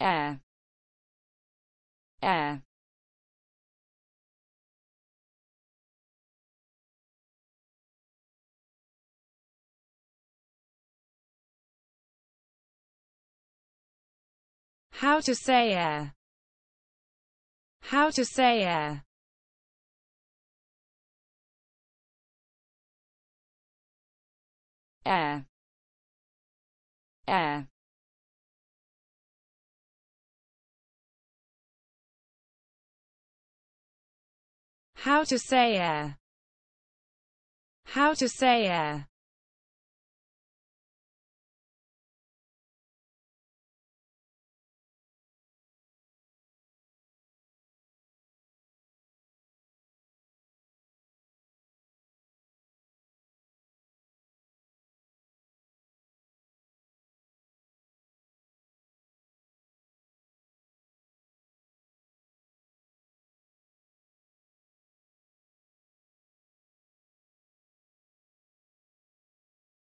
air air How to say air. How to say air. Air. Air. How to say air. How to say air.